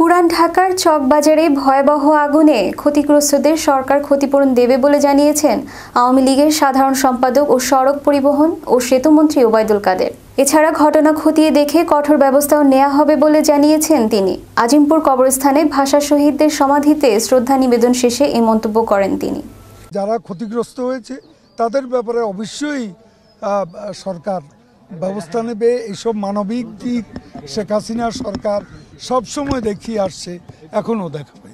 পুরান ঢাকার চকবাজারে ভয়াবহ আগুনে ক্ষতিগ্রস্তদের সরকার ক্ষতিপূরণ দেবে বলে জানিয়েছেন আওয়ামী লীগের সাধারণ সম্পাদক ও সড়ক পরিবহন ও সেতুমন্ত্রী ওবায়দুল কাদের এছাড়া ঘটনা খতিয়ে দেখে কঠোর ব্যবস্থাও নেওয়া হবে বলে জানিয়েছেন তিনি আজিমপুর কবরস্থানে ভাষা শহীদদের সমাধিতে শ্রদ্ধা নিবেদন শেষে এ মন্তব্য করেন তিনি যারা ক্ষতিগ্রস্ত হয়েছে তাদের ব্যাপারে অবশ্যই সরকার ব্যবস্থা নেবে এইসব মানবিক দিক শেখ হাসিনা সরকার সবসময় দেখিয়ে আসছে এখনও দেখাবে